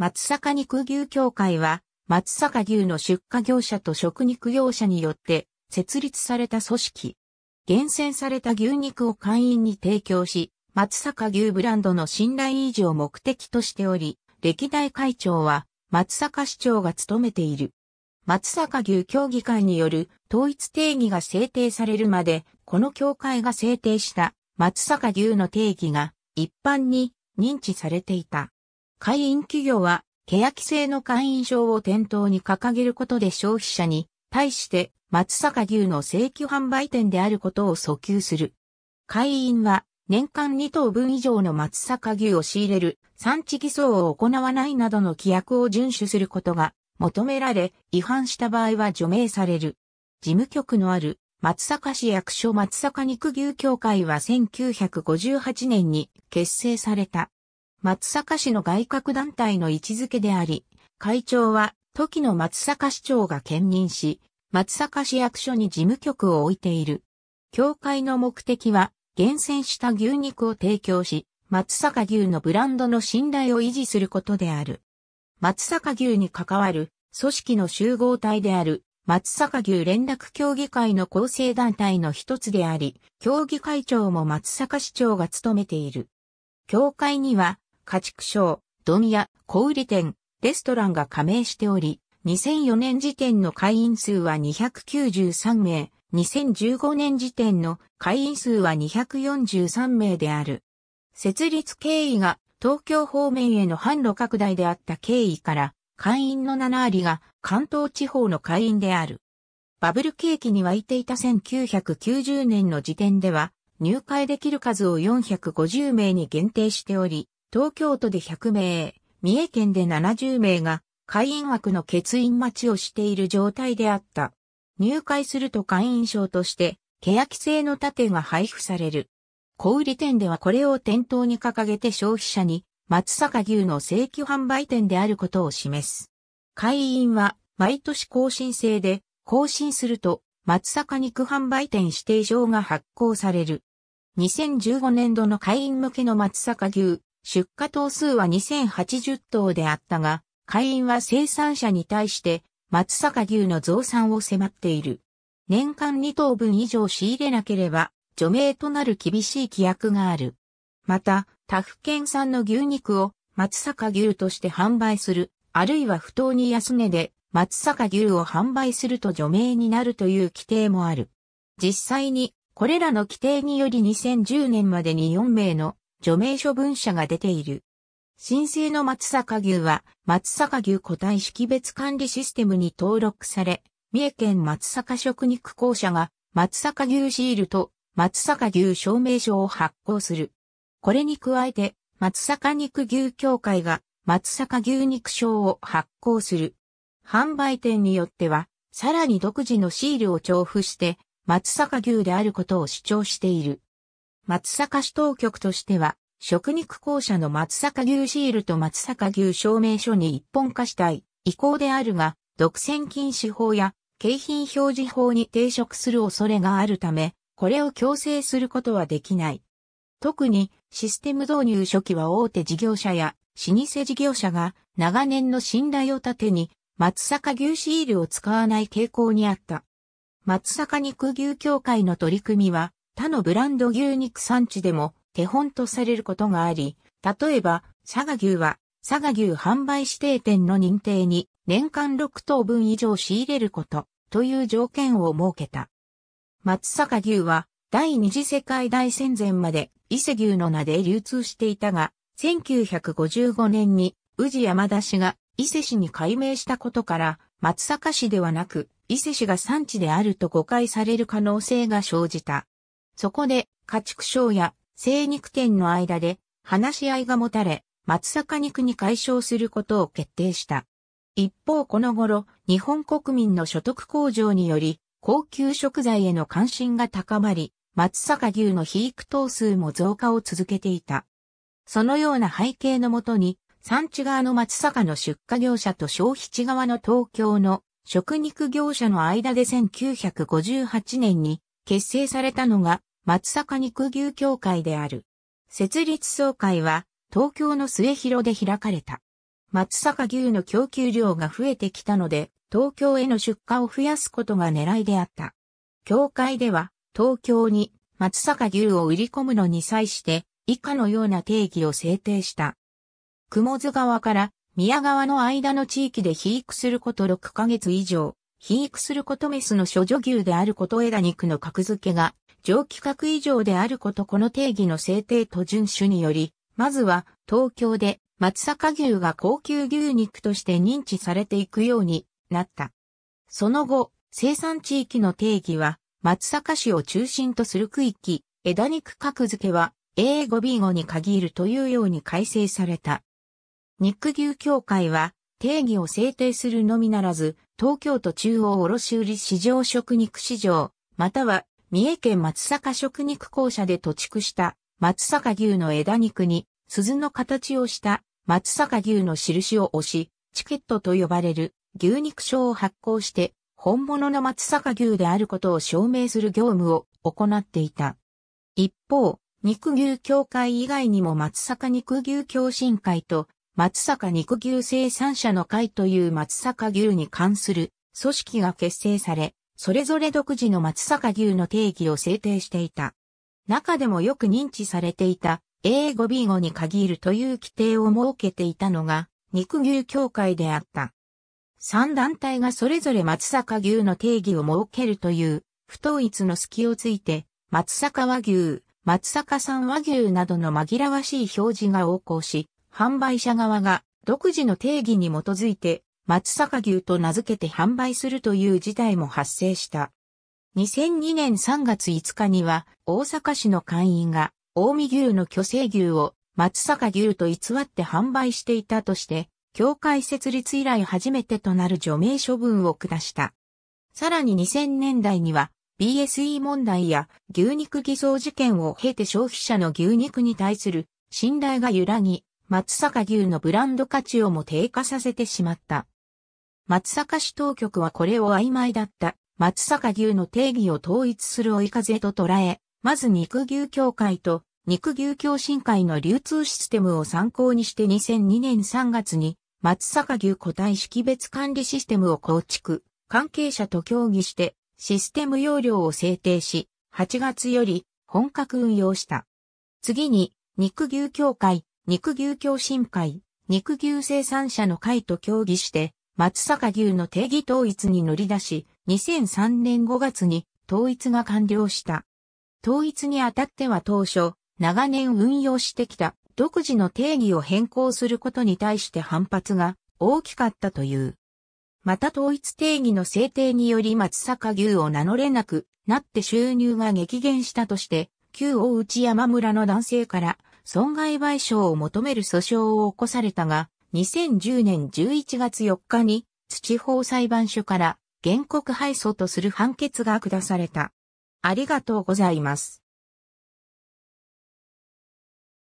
松阪肉牛協会は、松阪牛の出荷業者と食肉業者によって設立された組織。厳選された牛肉を会員に提供し、松阪牛ブランドの信頼維持を目的としており、歴代会長は松阪市長が務めている。松阪牛協議会による統一定義が制定されるまで、この協会が制定した松阪牛の定義が一般に認知されていた。会員企業は、欅製の会員証を店頭に掲げることで消費者に、対して松坂牛の正規販売店であることを訴求する。会員は、年間2等分以上の松阪牛を仕入れる産地偽装を行わないなどの規約を遵守することが求められ、違反した場合は除名される。事務局のある松阪市役所松阪肉牛協会は1958年に結成された。松阪市の外郭団体の位置づけであり、会長は、時の松阪市長が兼任し、松阪市役所に事務局を置いている。協会の目的は、厳選した牛肉を提供し、松阪牛のブランドの信頼を維持することである。松阪牛に関わる組織の集合体である松阪牛連絡協議会の構成団体の一つであり、協議会長も松阪市長が務めている。協会には家畜商、ミ屋、小売店、レストランが加盟しており、2004年時点の会員数は293名、2015年時点の会員数は243名である。設立経緯が東京方面への販路拡大であった経緯から、会員の7割が関東地方の会員である。バブル景気に湧いていた1990年の時点では、入会できる数を450名に限定しており、東京都で100名、三重県で70名が会員枠の欠員待ちをしている状態であった。入会すると会員証として、欅製の盾が配布される。小売店ではこれを店頭に掲げて消費者に松阪牛の正規販売店であることを示す。会員は毎年更新制で、更新すると松阪肉販売店指定証が発行される。2015年度の会員向けの松阪牛出荷頭数は2080頭であったが、会員は生産者に対して松阪牛の増産を迫っている。年間2頭分以上仕入れなければ、除名となる厳しい規約がある。また、他府県産の牛肉を松阪牛として販売する、あるいは不当に安値で松阪牛を販売すると除名になるという規定もある。実際に、これらの規定により2010年までに4名の除名処分者が出ている。申請の松阪牛は、松阪牛個体識別管理システムに登録され、三重県松阪食肉公社が、松阪牛シールと松阪牛証明書を発行する。これに加えて、松阪肉牛協会が、松阪牛肉賞を発行する。販売店によっては、さらに独自のシールを調布して、松阪牛であることを主張している。松阪市当局としては、食肉公社の松阪牛シールと松阪牛証明書に一本化したい意向であるが、独占禁止法や景品表示法に抵触する恐れがあるため、これを強制することはできない。特にシステム導入初期は大手事業者や老舗事業者が長年の信頼を盾に松阪牛シールを使わない傾向にあった。松阪肉牛協会の取り組みは他のブランド牛肉産地でも手本とされることがあり、例えば、佐賀牛は、佐賀牛販売指定店の認定に年間6頭分以上仕入れることという条件を設けた。松坂牛は第二次世界大戦前まで伊勢牛の名で流通していたが、1955年に宇治山田氏が伊勢市に改名したことから、松阪市ではなく伊勢市が産地であると誤解される可能性が生じた。そこで、家畜商や精肉店の間で話し合いが持たれ、松阪肉に解消することを決定した。一方この頃、日本国民の所得向上により、高級食材への関心が高まり、松阪牛の肥育頭数も増加を続けていた。そのような背景のもとに、産地側の松阪の出荷業者と消費地側の東京の食肉業者の間で1958年に結成されたのが松阪肉牛協会である。設立総会は東京の末広で開かれた。松阪牛の供給量が増えてきたので、東京への出荷を増やすことが狙いであった。協会では、東京に松阪牛を売り込むのに際して、以下のような定義を制定した。雲津川から宮川の間の地域で肥育すること6ヶ月以上、肥育することメスの処女牛であること枝肉の格付けが上規格以上であることこの定義の制定と遵守により、まずは東京で松阪牛が高級牛肉として認知されていくようになった。その後、生産地域の定義は、松阪市を中心とする区域、枝肉格付けは、A5 B5 に限るというように改正された。肉牛協会は、定義を制定するのみならず、東京都中央卸売市場食肉市場、または三重県松阪食肉公社で土築した松阪牛の枝肉に鈴の形をした松阪牛の印を押し、チケットと呼ばれる牛肉賞を発行して本物の松阪牛であることを証明する業務を行っていた。一方、肉牛協会以外にも松阪肉牛共振会と松阪肉牛生産者の会という松阪牛に関する組織が結成され、それぞれ独自の松阪牛の定義を制定していた。中でもよく認知されていた A5 B5 に限るという規定を設けていたのが肉牛協会であった。三団体がそれぞれ松阪牛の定義を設けるという不統一の隙をついて松阪和牛、松阪産和牛などの紛らわしい表示が横行し、販売者側が独自の定義に基づいて松阪牛と名付けて販売するという事態も発生した。2002年3月5日には大阪市の会員が近江牛の巨生牛を松阪牛と偽って販売していたとして、協会設立以来初めてとなる除名処分を下した。さらに2000年代には BSE 問題や牛肉偽造事件を経て消費者の牛肉に対する信頼が揺らぎ、松阪牛のブランド価値をも低下させてしまった。松阪市当局はこれを曖昧だった松阪牛の定義を統一する追い風と捉え、まず肉牛協会と肉牛共進会の流通システムを参考にして2002年3月に松阪牛個体識別管理システムを構築、関係者と協議してシステム要領を制定し、8月より本格運用した。次に、肉牛協会、肉牛共進会、肉牛生産者の会と協議して、松坂牛の定義統一に乗り出し、2003年5月に統一が完了した。統一にあたっては当初、長年運用してきた独自の定義を変更することに対して反発が大きかったという。また統一定義の制定により松坂牛を名乗れなくなって収入が激減したとして、旧大内山村の男性から損害賠償を求める訴訟を起こされたが、2010年11月4日に土法裁判所から原告敗訴とする判決が下された。ありがとうございます。